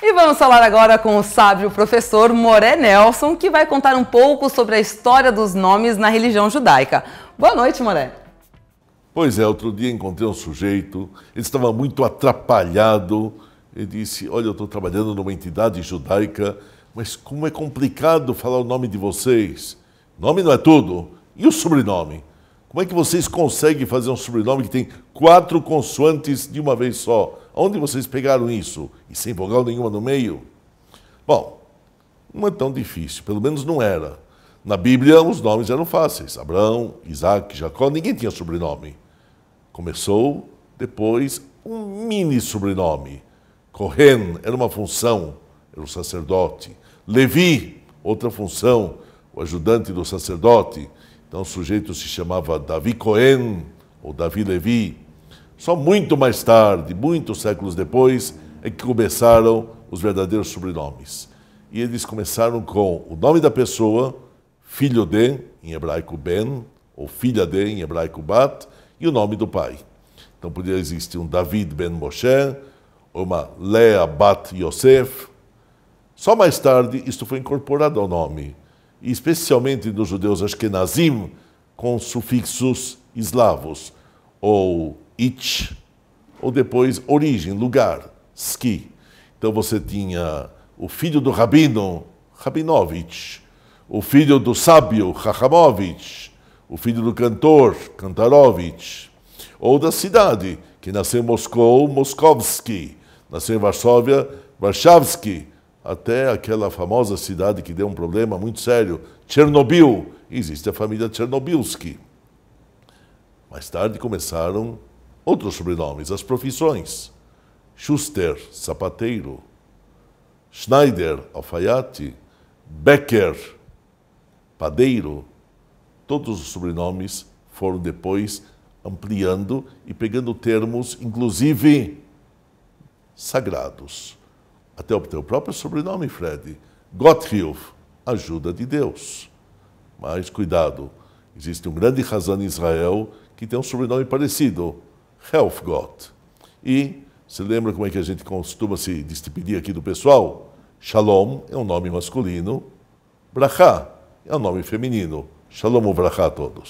E vamos falar agora com o sábio professor Moré Nelson, que vai contar um pouco sobre a história dos nomes na religião judaica. Boa noite, Moré. Pois é, outro dia encontrei um sujeito, ele estava muito atrapalhado. Ele disse: Olha, eu estou trabalhando numa entidade judaica, mas como é complicado falar o nome de vocês. Nome não é tudo. E o sobrenome? Como é que vocês conseguem fazer um sobrenome que tem quatro consoantes de uma vez só? Onde vocês pegaram isso? E sem vogal nenhuma no meio? Bom, não é tão difícil, pelo menos não era. Na Bíblia, os nomes eram fáceis: Abraão, Isaac, Jacó, ninguém tinha sobrenome. Começou depois um mini sobrenome. Cohen era uma função, era o sacerdote. Levi, outra função, o ajudante do sacerdote. Então o sujeito se chamava Davi Cohen ou Davi Levi. Só muito mais tarde, muitos séculos depois, é que começaram os verdadeiros sobrenomes. E eles começaram com o nome da pessoa, filho de, em hebraico Ben, ou filha de, em hebraico Bat, e o nome do pai. Então podia existir um David Ben Moshe, uma Lea Bat Yosef. Só mais tarde isto foi incorporado ao nome, e especialmente nos judeus ashkenazim, com sufixos eslavos, ou it, ou depois origem, lugar, ski. Então você tinha o filho do Rabino, Rabinovich, o filho do sábio, Rachamovich, o filho do cantor, Kantarovich, ou da cidade, que nasceu em Moscou, Moskovsky, nasceu em Varsóvia, warszawski, até aquela famosa cidade que deu um problema muito sério, Chernobyl. Existe a família chernobylski mais tarde começaram outros sobrenomes, as profissões. Schuster, sapateiro. Schneider, alfaiate. Becker, padeiro. Todos os sobrenomes foram depois ampliando e pegando termos, inclusive, sagrados. Até o teu próprio sobrenome, Fred. Gotthilf, ajuda de Deus. Mas cuidado, Existe um grande Hazan em Israel que tem um sobrenome parecido, Helfgott. E se lembra como é que a gente costuma se despedir aqui do pessoal? Shalom é um nome masculino, Brachá é um nome feminino. Shalom Brachá a todos.